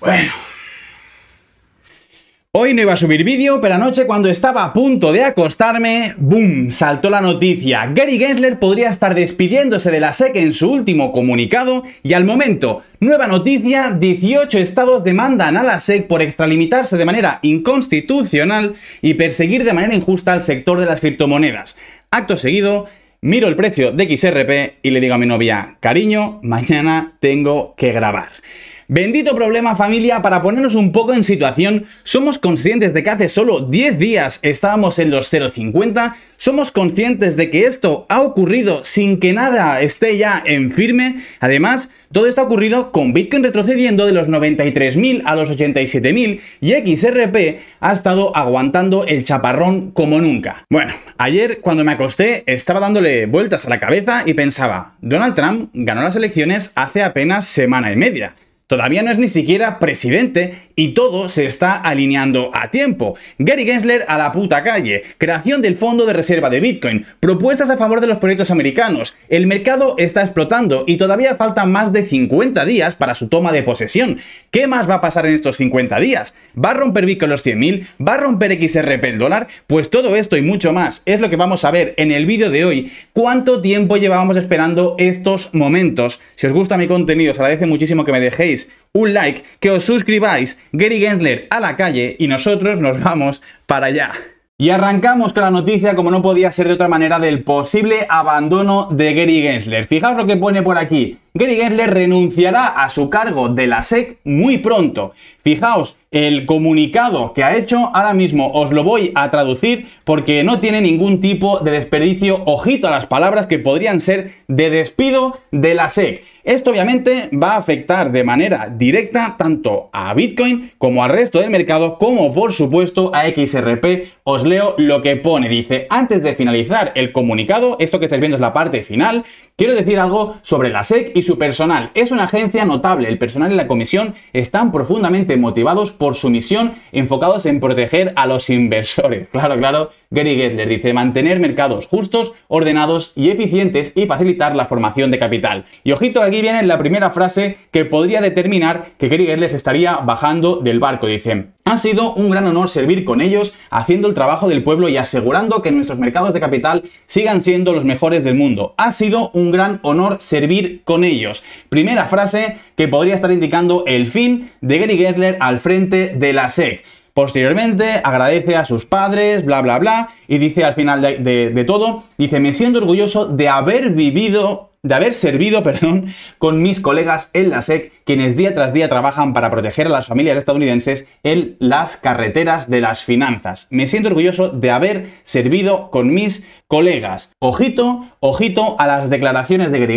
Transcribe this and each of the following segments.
Bueno. Hoy no iba a subir vídeo, pero anoche cuando estaba a punto de acostarme, ¡boom! saltó la noticia. Gary Gensler podría estar despidiéndose de la SEC en su último comunicado y al momento, nueva noticia, 18 estados demandan a la SEC por extralimitarse de manera inconstitucional y perseguir de manera injusta al sector de las criptomonedas. Acto seguido, miro el precio de XRP y le digo a mi novia, cariño, mañana tengo que grabar. Bendito problema familia, para ponernos un poco en situación, somos conscientes de que hace solo 10 días estábamos en los 0,50, somos conscientes de que esto ha ocurrido sin que nada esté ya en firme, además, todo esto ha ocurrido con Bitcoin retrocediendo de los 93.000 a los 87.000 y XRP ha estado aguantando el chaparrón como nunca. Bueno, ayer cuando me acosté estaba dándole vueltas a la cabeza y pensaba, Donald Trump ganó las elecciones hace apenas semana y media. Todavía no es ni siquiera presidente y todo se está alineando a tiempo. Gary Gensler a la puta calle, creación del fondo de reserva de Bitcoin, propuestas a favor de los proyectos americanos, el mercado está explotando y todavía faltan más de 50 días para su toma de posesión. ¿Qué más va a pasar en estos 50 días? ¿Va a romper Bitcoin los 100.000? ¿Va a romper XRP el dólar? Pues todo esto y mucho más es lo que vamos a ver en el vídeo de hoy. ¿Cuánto tiempo llevábamos esperando estos momentos? Si os gusta mi contenido, os agradece muchísimo que me dejéis un like, que os suscribáis, Gary Gensler a la calle y nosotros nos vamos para allá. Y arrancamos con la noticia, como no podía ser de otra manera, del posible abandono de Gary Gensler. Fijaos lo que pone por aquí. Gary Gensler renunciará a su cargo de la SEC muy pronto. Fijaos el comunicado que ha hecho, ahora mismo os lo voy a traducir porque no tiene ningún tipo de desperdicio. Ojito a las palabras que podrían ser de despido de la SEC. Esto obviamente va a afectar de manera directa tanto a Bitcoin como al resto del mercado, como por supuesto a XRP. Os leo lo que pone. Dice, antes de finalizar el comunicado, esto que estáis viendo es la parte final, quiero decir algo sobre la SEC y su personal. Es una agencia notable. El personal y la comisión están profundamente motivados por su misión, enfocados en proteger a los inversores. Claro, claro. Gary Gettler dice, mantener mercados justos, ordenados y eficientes y facilitar la formación de capital. Y ojito aquí viene la primera frase que podría determinar que quería les estaría bajando del barco. dice, ha sido un gran honor servir con ellos, haciendo el trabajo del pueblo y asegurando que nuestros mercados de capital sigan siendo los mejores del mundo. Ha sido un gran honor servir con ellos. Primera frase que podría estar indicando el fin de Gary Gessler al frente de la SEC. Posteriormente agradece a sus padres, bla, bla, bla, y dice al final de, de, todo, dice, me siento orgulloso de haber vivido de haber servido, perdón, con mis colegas en la SEC, quienes día tras día trabajan para proteger a las familias estadounidenses en las carreteras de las finanzas. Me siento orgulloso de haber servido con mis colegas. Ojito, ojito a las declaraciones de Gary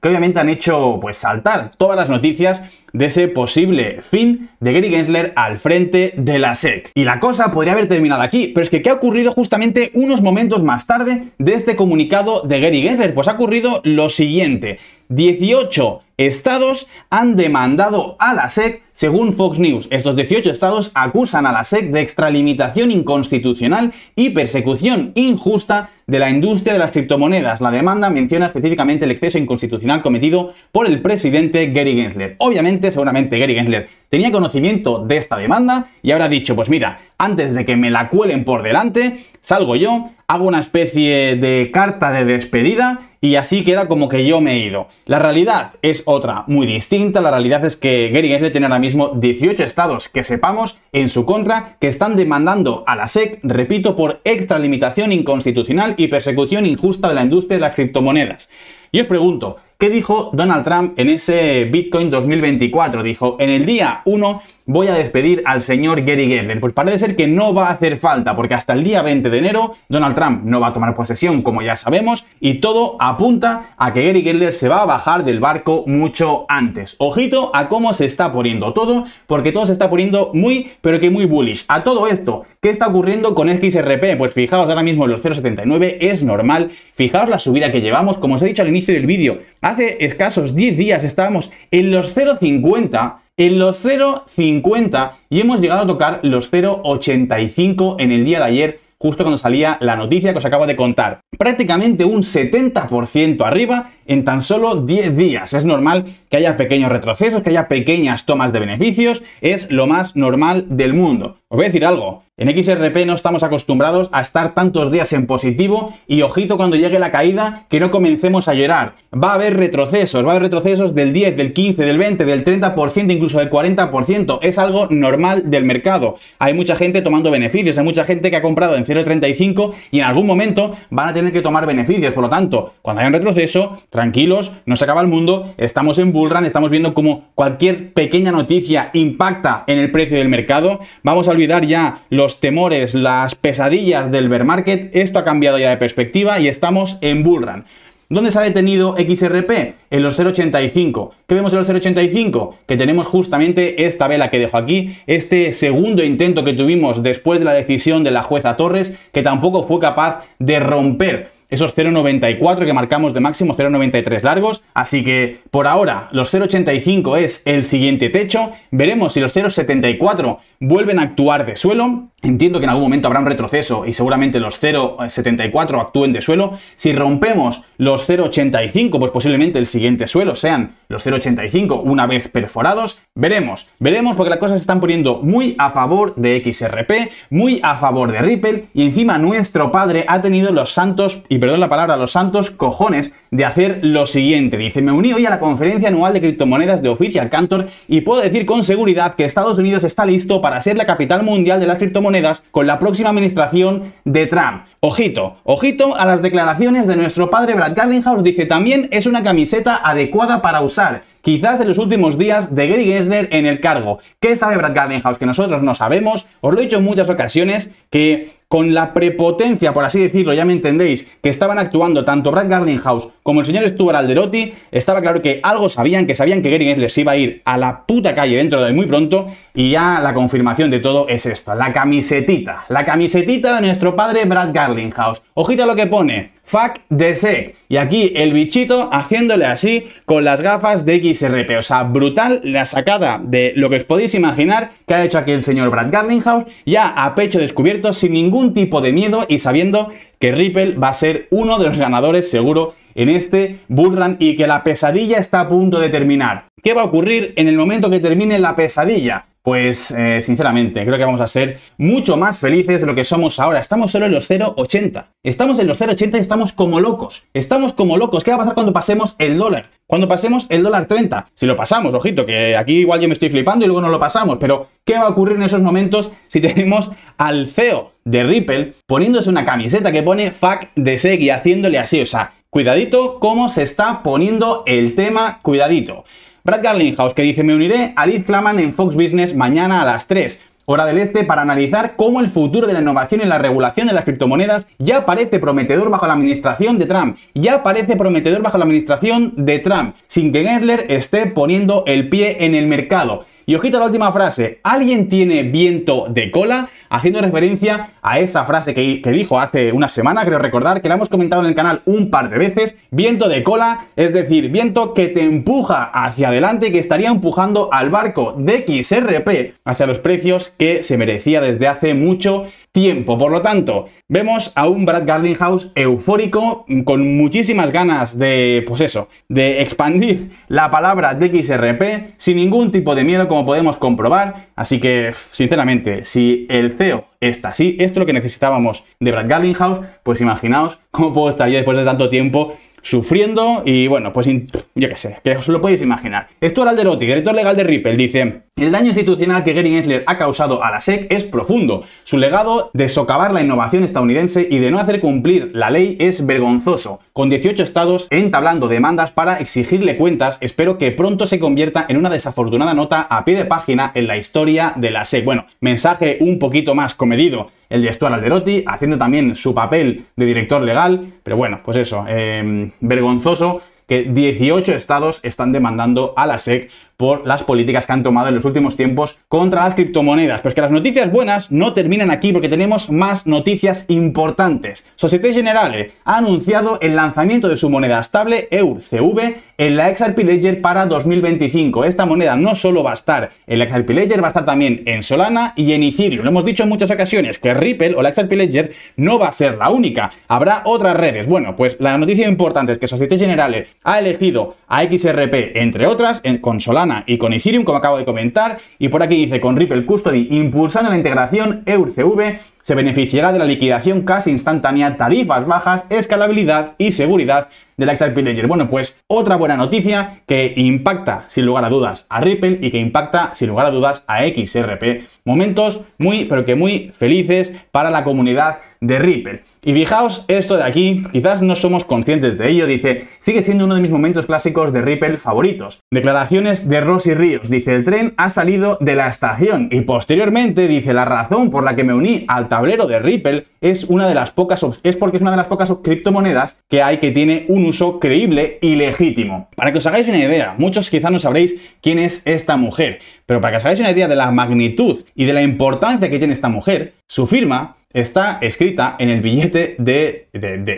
que obviamente han hecho pues saltar todas las noticias de ese posible fin de Gary Gensler al frente de la SEC. Y la cosa podría haber terminado aquí, pero es que ¿qué ha ocurrido justamente unos momentos más tarde de este comunicado de Gary Gensler? Pues ha ocurrido lo siguiente. 18 estados han demandado a la SEC, según Fox News. Estos 18 estados acusan a la SEC de extralimitación inconstitucional y persecución injusta de la industria de las criptomonedas. La demanda menciona específicamente el exceso inconstitucional cometido por el presidente Gary Gensler. Obviamente, seguramente Gary Gensler tenía conocimiento de esta demanda y habrá dicho, pues mira, antes de que me la cuelen por delante, salgo yo, hago una especie de carta de despedida y así queda como que yo me he ido. La realidad es otra, muy distinta. La realidad es que Gary Gensler tiene ahora mismo 18 estados que sepamos en su contra que están demandando a la SEC, repito, por extralimitación inconstitucional y persecución injusta de la industria de las criptomonedas. Y os pregunto, ¿Qué dijo Donald Trump en ese Bitcoin 2024? Dijo, en el día 1 voy a despedir al señor Gary Geller. Pues parece ser que no va a hacer falta, porque hasta el día 20 de enero Donald Trump no va a tomar posesión, como ya sabemos, y todo apunta a que Gary Geller se va a bajar del barco mucho antes. Ojito a cómo se está poniendo todo, porque todo se está poniendo muy, pero que muy bullish. A todo esto, ¿qué está ocurriendo con XRP? Pues fijaos ahora mismo los 0,79, es normal. Fijaos la subida que llevamos, como os he dicho al inicio del vídeo, Hace escasos 10 días estábamos en los 0,50, en los 0,50 y hemos llegado a tocar los 0,85 en el día de ayer, justo cuando salía la noticia que os acabo de contar. Prácticamente un 70% arriba en tan solo 10 días. Es normal que haya pequeños retrocesos, que haya pequeñas tomas de beneficios, es lo más normal del mundo. Os voy a decir algo, en XRP no estamos acostumbrados a estar tantos días en positivo y ojito cuando llegue la caída que no comencemos a llorar. Va a haber retrocesos, va a haber retrocesos del 10, del 15, del 20, del 30%, incluso del 40%. Es algo normal del mercado. Hay mucha gente tomando beneficios, hay mucha gente que ha comprado en 0.35 y en algún momento van a tener que tomar beneficios. Por lo tanto, cuando haya un retroceso, tranquilos, no se acaba el mundo, estamos en bullrun, estamos viendo cómo cualquier pequeña noticia impacta en el precio del mercado, vamos a olvidar ya los temores, las pesadillas del bear market, esto ha cambiado ya de perspectiva y estamos en bullrun. ¿Dónde se ha detenido XRP? En los 0.85. ¿Qué vemos en los 0.85? Que tenemos justamente esta vela que dejo aquí, este segundo intento que tuvimos después de la decisión de la jueza Torres, que tampoco fue capaz de romper esos 0,94 que marcamos de máximo, 0,93 largos. Así que por ahora los 0,85 es el siguiente techo. Veremos si los 0,74 vuelven a actuar de suelo. Entiendo que en algún momento habrá un retroceso y seguramente los 0,74 actúen de suelo. Si rompemos los 0,85, pues posiblemente el siguiente suelo sean los 0,85 una vez perforados. Veremos, veremos porque las cosas se están poniendo muy a favor de XRP, muy a favor de Ripple y encima nuestro padre ha tenido los santos, y perdón la palabra, los santos cojones de hacer lo siguiente. Dice, me uní hoy a la conferencia anual de criptomonedas de Official Cantor y puedo decir con seguridad que Estados Unidos está listo para ser la capital mundial de las criptomonedas con la próxima administración de Trump. Ojito, ojito a las declaraciones de nuestro padre Brad Garlinghouse, dice, también es una camiseta adecuada para usar quizás en los últimos días de Gary Gensler en el cargo. ¿Qué sabe Brad Garlinghouse? que nosotros no sabemos? Os lo he dicho en muchas ocasiones que con la prepotencia, por así decirlo, ya me entendéis, que estaban actuando tanto Brad Garlinghouse como el señor Stuart Alderotti, estaba claro que algo sabían, que sabían que Geringer les iba a ir a la puta calle dentro de muy pronto, y ya la confirmación de todo es esto: la camisetita, la camisetita de nuestro padre Brad Garlinghouse. Ojita lo que pone, Fuck the sec. Y aquí el bichito haciéndole así con las gafas de XRP. O sea, brutal la sacada de lo que os podéis imaginar que ha hecho aquí el señor Brad Garlinghouse, ya a pecho descubierto, sin ningún tipo de miedo y sabiendo que Ripple va a ser uno de los ganadores seguro en este bullrun y que la pesadilla está a punto de terminar. ¿Qué va a ocurrir en el momento que termine la pesadilla? pues eh, sinceramente creo que vamos a ser mucho más felices de lo que somos ahora. Estamos solo en los 0,80. Estamos en los 0,80 y estamos como locos. Estamos como locos. ¿Qué va a pasar cuando pasemos el dólar? Cuando pasemos el dólar 30. Si lo pasamos, ojito, que aquí igual yo me estoy flipando y luego no lo pasamos. Pero, ¿qué va a ocurrir en esos momentos si tenemos al CEO de Ripple poniéndose una camiseta que pone fuck de segui, y haciéndole así? O sea, cuidadito cómo se está poniendo el tema, cuidadito. Brad Garlinghouse que dice me uniré a Liz Klaman en Fox Business mañana a las 3 hora del este, para analizar cómo el futuro de la innovación y la regulación de las criptomonedas ya parece prometedor bajo la administración de Trump. Ya parece prometedor bajo la administración de Trump, sin que Gensler esté poniendo el pie en el mercado. Y ojito a la última frase, ¿alguien tiene viento de cola? Haciendo referencia a esa frase que, dijo hace una semana, creo recordar, que la hemos comentado en el canal un par de veces, viento de cola, es decir, viento que te empuja hacia adelante, que estaría empujando al barco de XRP hacia los precios que se merecía desde hace mucho tiempo. Por lo tanto, vemos a un Brad Garlinghouse eufórico, mm, con muchísimas ganas de, pues eso, de expandir la palabra de XRP sin ningún tipo de miedo, como podemos comprobar. Así que, sinceramente, si el CEO está así, esto es lo que necesitábamos de Brad Garlinghouse, pues imaginaos cómo puedo estar yo después de tanto tiempo sufriendo y bueno, pues yo qué sé, que os lo podéis imaginar. Esto Alderotti, director legal de Ripple, dice, el daño institucional que Gary Gensler ha causado a la SEC es profundo. Su legado de socavar la innovación estadounidense y de no hacer cumplir la ley es vergonzoso. Con 18 estados entablando demandas para exigirle cuentas, espero que pronto se convierta en una desafortunada nota a pie de página en la historia de la SEC. Bueno, mensaje un poquito más comedido el gestor Alderotti, haciendo también su papel de director legal, pero bueno, pues eso, eh, vergonzoso que 18 estados están demandando a la SEC por las políticas que han tomado en los últimos tiempos contra las criptomonedas. Pues que las noticias buenas no terminan aquí porque tenemos más noticias importantes. Societe Generale ha anunciado el lanzamiento de su moneda estable EURCV en la XRP Ledger para 2025. Esta moneda no solo va a estar en la XRP Ledger, va a estar también en Solana y en Ethereum. Lo hemos dicho en muchas ocasiones que Ripple o la XRP Ledger no va a ser la única. Habrá otras redes. Bueno, pues la noticia importante es que Societe Generale ha elegido a XRP entre otras en, con Solana y con Ethereum, como acabo de comentar. Y por aquí dice, con Ripple Custody impulsando la integración, EURCV se beneficiará de la liquidación casi instantánea, tarifas bajas, escalabilidad y seguridad de la XRP Ledger. Bueno, pues otra buena noticia que impacta sin lugar a dudas a Ripple y que impacta sin lugar a dudas a XRP. Momentos muy, pero que muy felices para la comunidad de Ripple. Y fijaos esto de aquí, quizás no somos conscientes de ello, dice, sigue siendo uno de mis momentos clásicos de Ripple favoritos. Declaraciones de Rosy Ríos, dice, el tren ha salido de la estación y posteriormente dice, la razón por la que me uní al tablero de Ripple es una de las pocas, es porque es una de las pocas criptomonedas que hay que tiene un uso creíble y legítimo. Para que os hagáis una idea, muchos quizás no sabréis quién es esta mujer, pero para que os hagáis una idea de la magnitud y de la importancia que tiene esta mujer, su firma está escrita en el billete de,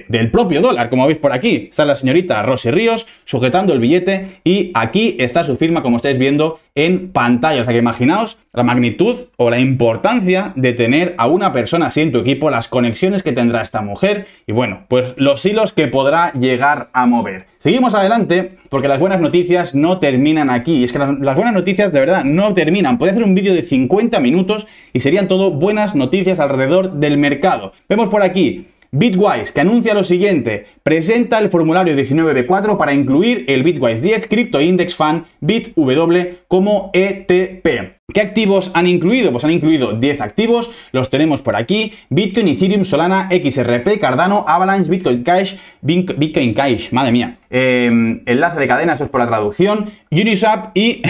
del propio dólar, como veis por aquí. Está la señorita Rosy Ríos sujetando el billete y aquí está su firma, como estáis viendo, en pantalla. O sea que imaginaos la magnitud o la importancia de tener a una persona así en tu equipo, las conexiones que tendrá esta mujer y bueno, pues los hilos que podrá llegar a mover. Seguimos adelante porque las buenas noticias no terminan aquí. es que las, buenas noticias de verdad no terminan. Puede hacer un vídeo de 50 minutos y serían todo buenas noticias alrededor del mercado. Vemos por aquí Bitwise, que anuncia lo siguiente, presenta el formulario 19B4 para incluir el Bitwise 10 Crypto Index Fund BitW como ETP. ¿Qué activos han incluido? Pues han incluido 10 activos, los tenemos por aquí, Bitcoin, Ethereum, Solana, XRP, Cardano, Avalanche, Bitcoin Cash, Bitcoin Cash, madre mía, em, enlace de cadenas eso es por la traducción, Uniswap y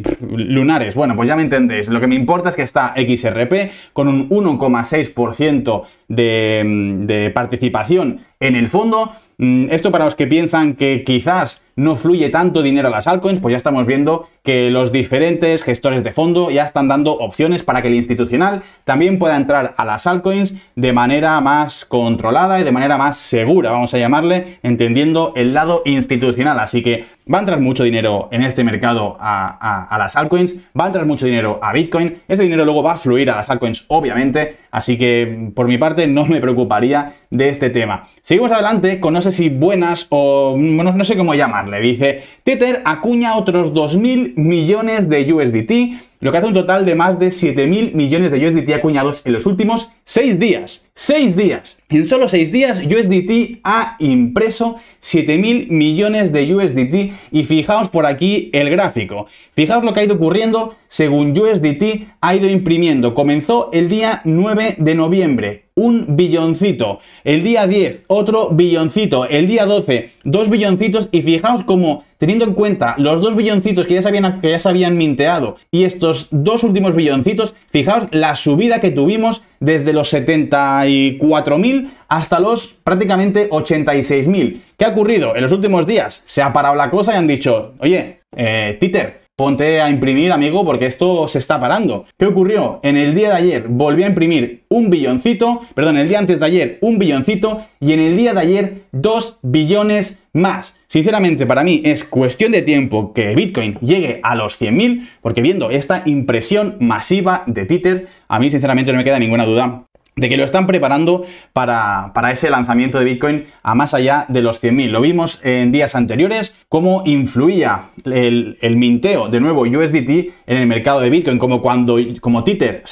Lunares. Bueno, pues ya me entendéis, lo que me importa es que está XRP con un 1,6% de, de participación en el fondo, mm, esto para los que piensan que quizás no fluye tanto dinero a las altcoins, pues ya estamos viendo que los diferentes gestores de fondo ya están dando opciones para que el institucional también pueda entrar a las altcoins de manera más controlada y de manera más segura, vamos a llamarle, entendiendo el lado institucional. Así que Va a entrar mucho dinero en este mercado a, las altcoins, va a entrar mucho dinero a Bitcoin, ese dinero luego va a fluir a las altcoins, obviamente, así que mm, por mi parte no me preocuparía de este tema. Seguimos adelante con no sé si buenas o mm, no, no sé cómo llamarle, dice Tether acuña otros 2.000 millones de USDT, lo que hace un total de más de 7.000 millones de USDT acuñados en los últimos 6 días. Seis días. En solo seis días, USDT ha impreso 7.000 millones de USDT y fijaos por aquí el gráfico. Fijaos lo que ha ido ocurriendo según USDT ha ido imprimiendo. Comenzó el día 9 de noviembre, un billoncito. El día 10, otro billoncito. El día 12, dos billoncitos. Y fijaos cómo, teniendo en cuenta los dos billoncitos que ya, sabían que ya se habían minteado y estos dos últimos billoncitos, fijaos la subida que tuvimos desde los 74.000 hasta los prácticamente 86.000. ¿Qué ha ocurrido? En los últimos días se ha parado la cosa y han dicho, oye, eh, Títer, Ponte a imprimir, amigo, porque esto se está parando. ¿Qué ocurrió? En el día de ayer volví a imprimir un billoncito, perdón, el día antes de ayer un billoncito y en el día de ayer dos billones más. Sinceramente, para mí es cuestión de tiempo que Bitcoin llegue a los 100.000, porque viendo esta impresión masiva de Twitter a mí sinceramente no me queda ninguna duda de que lo están preparando para, para, ese lanzamiento de Bitcoin a más allá de los 100.000. Lo vimos en días anteriores, cómo influía el, minteo de nuevo USDT en el mercado de Bitcoin, como cuando, como Tether,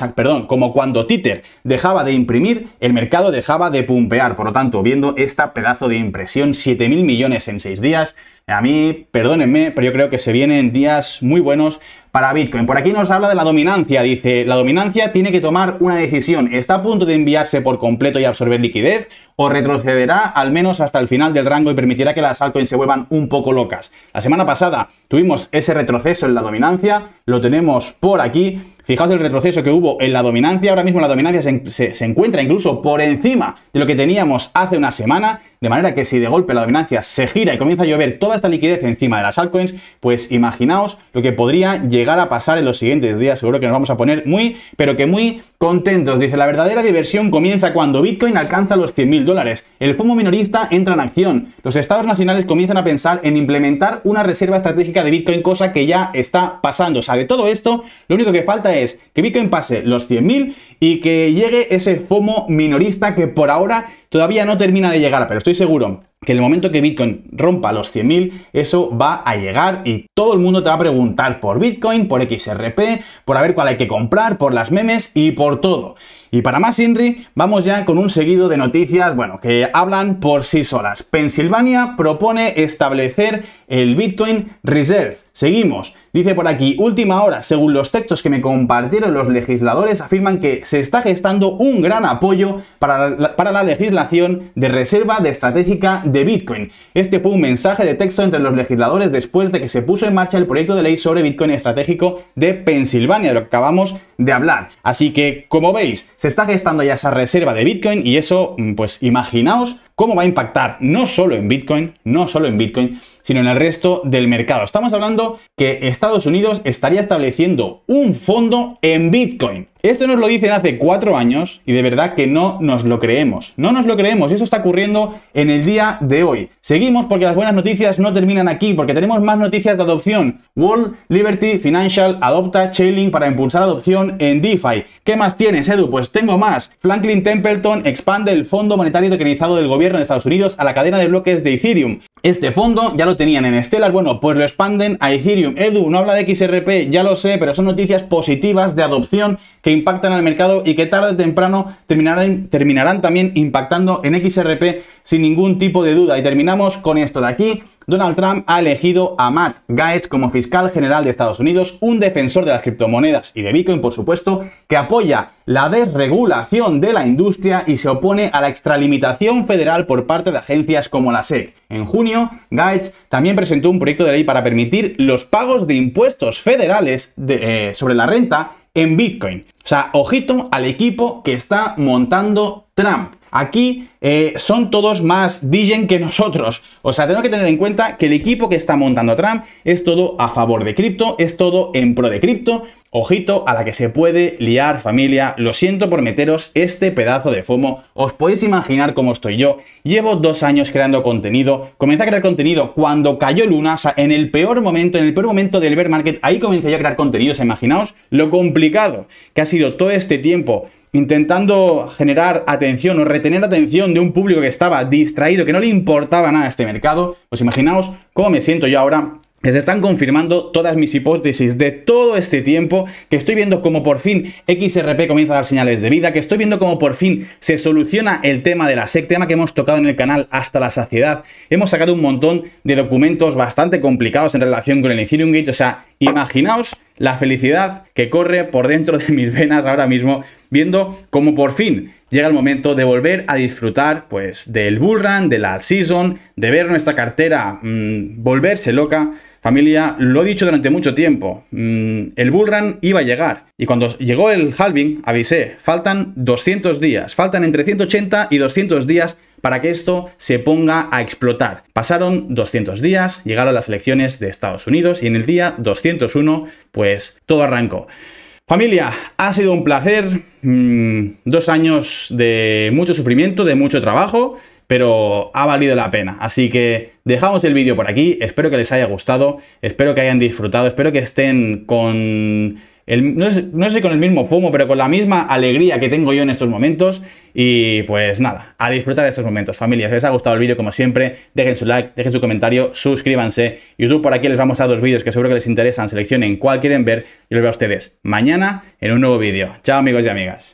como cuando Tether dejaba de imprimir, el mercado dejaba de pumpear. Por lo tanto, viendo esta pedazo de impresión, 7.000 millones en 6 días, a mí, perdónenme, pero yo creo que se vienen días muy buenos para Bitcoin. Por aquí nos habla de la dominancia, dice, la dominancia tiene que tomar una decisión, está a punto de enviarse por completo y absorber liquidez o retrocederá al menos hasta el final del rango y permitirá que las altcoins se vuelvan un poco locas. La semana pasada tuvimos ese retroceso en la dominancia, lo tenemos por aquí Fijaos el retroceso que hubo en la dominancia. Ahora mismo la dominancia se, encuentra incluso por encima de lo que teníamos hace una semana. De manera que si de golpe la dominancia se gira y comienza a llover toda esta liquidez encima de las altcoins, pues imaginaos lo que podría llegar a pasar en los siguientes días. Seguro que nos vamos a poner muy, pero que muy contentos. Dice, la verdadera diversión comienza cuando Bitcoin alcanza los 100.000 dólares. El FOMO minorista entra en acción. Los estados nacionales comienzan a pensar en implementar una reserva estratégica de Bitcoin, cosa que ya está pasando. O sea, de todo esto, lo único que falta es es que Bitcoin pase los 100.000 y que llegue ese FOMO minorista que por ahora todavía no termina de llegar, pero estoy seguro que en el momento que Bitcoin rompa los 100.000, eso va a llegar y todo el mundo te va a preguntar por Bitcoin, por XRP, por a ver cuál hay que comprar, por las memes y por todo. Y para más INRI, vamos ya con un seguido de noticias, bueno, que hablan por sí solas. Pensilvania propone establecer el Bitcoin Reserve. Seguimos. Dice por aquí, última hora, según los textos que me compartieron los legisladores, afirman que se está gestando un gran apoyo para la, legislación de reserva de estratégica de Bitcoin. Este fue un mensaje de texto entre los legisladores después de que se puso en marcha el proyecto de ley sobre Bitcoin estratégico de Pensilvania, de lo que acabamos de hablar. Así que, como veis, se está gestando ya esa reserva de Bitcoin y eso, mm, pues imaginaos cómo va a impactar no solo en Bitcoin, no solo en Bitcoin, sino en el resto del mercado. Estamos hablando que Estados Unidos estaría estableciendo un fondo en Bitcoin. Esto nos lo dicen hace cuatro años y de verdad que no nos lo creemos. No nos lo creemos y eso está ocurriendo en el día de hoy. Seguimos porque las buenas noticias no terminan aquí, porque tenemos más noticias de adopción. World Liberty, Financial adopta Chainlink para impulsar adopción en DeFi. ¿Qué más tienes, Edu? Pues tengo más. Franklin Templeton expande el Fondo Monetario Tokenizado del Gobierno de Estados Unidos a la cadena de bloques de Ethereum. Este fondo ya lo tenían en Stellar, bueno, pues lo expanden a Ethereum. Edu, no habla de XRP, ya lo sé, pero son noticias positivas de adopción que impactan al mercado y que tarde o temprano terminarán, terminarán también impactando en XRP sin ningún tipo de duda. Y terminamos con esto de aquí. Donald Trump ha elegido a Matt Gaetz como fiscal general de Estados Unidos, un defensor de las criptomonedas y de Bitcoin, por supuesto, que apoya la desregulación de la industria y se opone a la extralimitación federal por parte de agencias como la SEC. En junio, Gaetz también presentó un proyecto de ley para permitir los pagos de impuestos federales eh, sobre la renta en Bitcoin. O sea, ojito al equipo que está montando Trump. Aquí eh, son todos más DJ que nosotros. O sea, tengo que tener en cuenta que el equipo que está montando Trump es todo a favor de cripto, es todo en pro de cripto Ojito a la que se puede liar familia, lo siento por meteros este pedazo de FOMO, os podéis imaginar cómo estoy yo, llevo dos años creando contenido, comencé a crear contenido cuando cayó Luna, o sea, en el peor momento, en el peor momento del bear market, ahí comencé a crear contenido, o sea, imaginaos lo complicado que ha sido todo este tiempo intentando generar atención o retener atención de un público que estaba distraído, que no le importaba nada este mercado, Os pues imaginaos cómo me siento yo ahora se están confirmando todas mis hipótesis de todo este tiempo, que estoy viendo como por fin XRP comienza a dar señales de vida, que estoy viendo como por fin se soluciona el tema de la SEC, tema que hemos tocado en el canal hasta la saciedad. Hemos sacado un montón de documentos bastante complicados en relación con el Ethereum Gate, o sea, imaginaos la felicidad que corre por dentro de mis venas ahora mismo, viendo cómo por fin llega el momento de volver a disfrutar pues del bullrun, de la season, de ver nuestra cartera mm, volverse loca. Familia, lo he dicho durante mucho tiempo, mm, el bullrun iba a llegar. Y cuando llegó el halving, avisé, faltan 200 días, faltan entre 180 y 200 días para que esto se ponga a explotar. Pasaron 200 días, llegaron las elecciones de Estados Unidos y en el día 201 pues todo arrancó. Familia, ha sido un placer, mm, dos años de mucho sufrimiento, de mucho trabajo, pero ha valido la pena. Así que dejamos el vídeo por aquí, espero que les haya gustado, espero que hayan disfrutado, espero que estén con no, sé, con el mismo fumo, pero con la misma alegría que tengo yo en estos momentos. Y pues nada, a disfrutar de estos momentos, familia. Si les ha gustado el vídeo, como siempre, dejen su like, dejen su comentario, suscríbanse. YouTube por aquí les vamos a dos vídeos que seguro que les interesan. Seleccionen cuál quieren ver y los veo a ustedes mañana en un nuevo vídeo. Chao amigos y amigas.